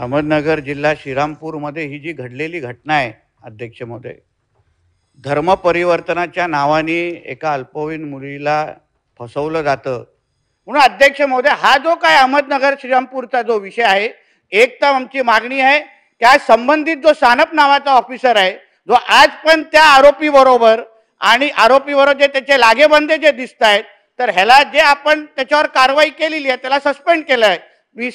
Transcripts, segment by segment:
अहमदनगर जिल्हा श्रीरामपूरमध्ये ही जी घडलेली घटना आहे अध्यक्ष महोदय धर्मपरिवर्तनाच्या नावाने एका अल्पवयीन मुलीला फसवलं जातं म्हणून अध्यक्ष महोदय हा जो काय अहमदनगर श्रीरामपूरचा जो विषय आहे एक तर आमची मागणी आहे त्या संबंधित जो सानप नावाचा ऑफिसर आहे जो आज पण त्या आरोपीबरोबर आणि आरोपीबरोबर जे त्याचे लागेबंदे जे दिसत आहेत तर ह्याला जे आपण त्याच्यावर कारवाई केलेली आहे त्याला सस्पेंड केलं आहे मी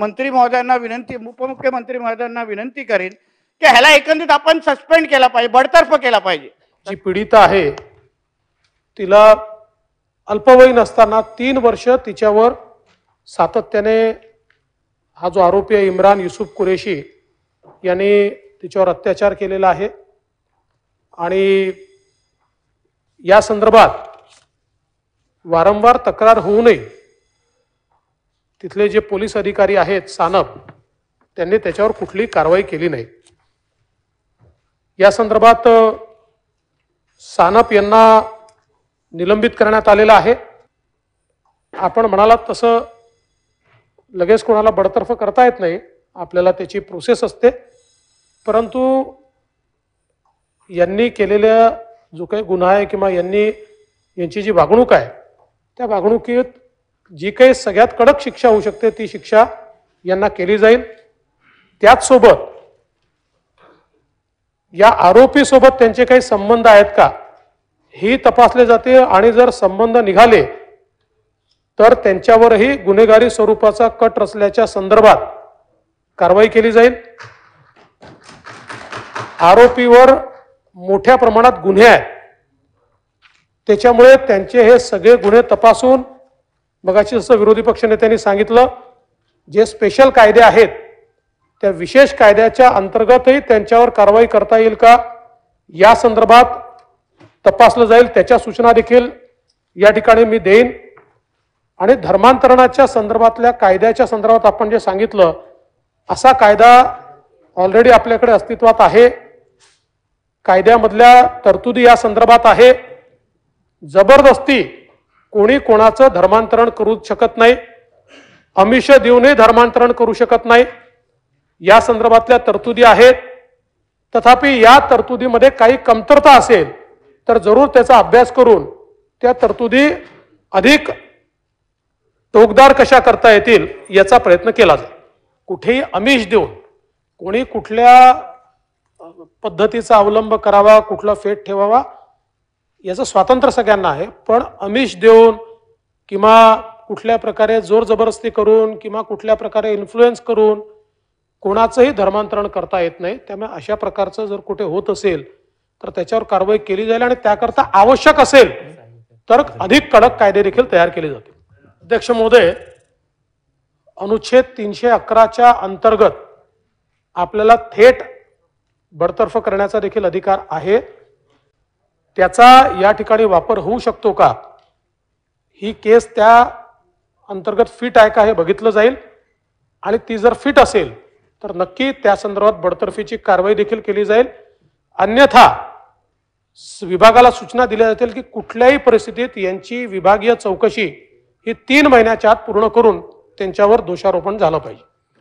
मंत्री महोदयांना विनंती उपमुख्यमंत्री महोदयांना विनंती करेन की ह्याला एकंदरीत आपण सस्पेंड केला पाहिजे बडतर्फ केला पाहिजे जी पीडित आहे तिला अल्पवयीन असताना तीन वर्ष तिच्यावर सातत्याने हा जो आरोपी आहे इम्रान युसुफ कुरेशी यांनी तिच्यावर अत्याचार केलेला आहे आणि या संदर्भात वारंवार तक्रार होऊ नये तिथले जे पोलीस अधिकारी आहेत सानप त्यांनी त्याच्यावर कुठली कारवाई केली नाही या संदर्भात सानप यांना निलंबित करण्यात आलेलं आहे आपण म्हणालात तसं लगेच कोणाला बडतर्फ करता येत नाही आपल्याला त्याची प्रोसेस असते परंतु यांनी केलेल्या जो काही गुन्हा आहे किंवा यांनी यांची जी वागणूक आहे त्या वागणुकीत जी काही सगळ्यात कडक शिक्षा होऊ शकते ती शिक्षा यांना केली जाईल त्याचसोबत या आरोपीसोबत त्यांचे काही संबंध आहेत का ही तपासले जाते आणि जर संबंध निघाले तर त्यांच्यावरही गुन्हेगारी स्वरूपाचा कट रचल्याच्या संदर्भात कारवाई केली जाईल आरोपीवर मोठ्या प्रमाणात गुन्हे आहेत त्याच्यामुळे त्यांचे हे सगळे गुन्हे तपासून मगाशी जसं विरोधी पक्षनेत्यांनी सांगितलं जे स्पेशल कायदे आहेत त्या विशेष कायद्याच्या अंतर्गतही त्यांच्यावर कारवाई करता येईल का या संदर्भात तपासलं जाईल त्याच्या सूचना देखील या ठिकाणी मी देईन आणि धर्मांतरणाच्या संदर्भातल्या कायद्याच्या संदर्भात आपण जे सांगितलं असा कायदा ऑलरेडी आपल्याकडे अस्तित्वात आहे कायद्यामधल्या तरतुदी या संदर्भात आहे जबरदस्ती कोणी कोणाचं धर्मांतरण करू शकत नाही अमिष देऊनही धर्मांतरण करू शकत नाही या संदर्भातल्या तरतुदी आहेत तथापि या तरतुदीमध्ये काही कमतरता असेल तर जरूर त्याचा अभ्यास करून त्या तरतुदी अधिक टोकदार कशा करता येतील याचा प्रयत्न केला जाईल कुठेही अमिष देऊन कोणी कुठल्या पद्धतीचा अवलंब करावा कुठला फेट ठेवावा याचं स्वातंत्र्य सगळ्यांना आहे पण अमिष देऊन किंवा कुठल्या प्रकारे जोर जबरदस्ती करून किंवा कुठल्या प्रकारे इन्फ्लुएन्स करून कोणाचंही धर्मांतरण करता येत नाही त्यामुळे अशा प्रकारचं जर कुठे होत असेल तर त्याच्यावर कारवाई केली जाईल आणि त्याकरता आवश्यक असेल तर अधिक कडक कायदे देखील तयार केले जातील अध्यक्ष महोदय अनुच्छेद तीनशे अकराच्या अंतर्गत आपल्याला थेट बडतर्फ करण्याचा देखील अधिकार आहे त्याचा या ठिकाणी वापर होऊ शकतो का ही केस त्या अंतर्गत फिट आहे का हे बघितलं जाईल आणि ती जर फिट असेल तर नक्की त्या संदर्भात बडतर्फीची कारवाई देखील केली जाईल अन्यथा विभागाला सूचना दिल्या जातील की कुठल्याही परिस्थितीत यांची विभागीय चौकशी ही तीन महिन्याच्या आत पूर्ण करून त्यांच्यावर दोषारोपण झालं पाहिजे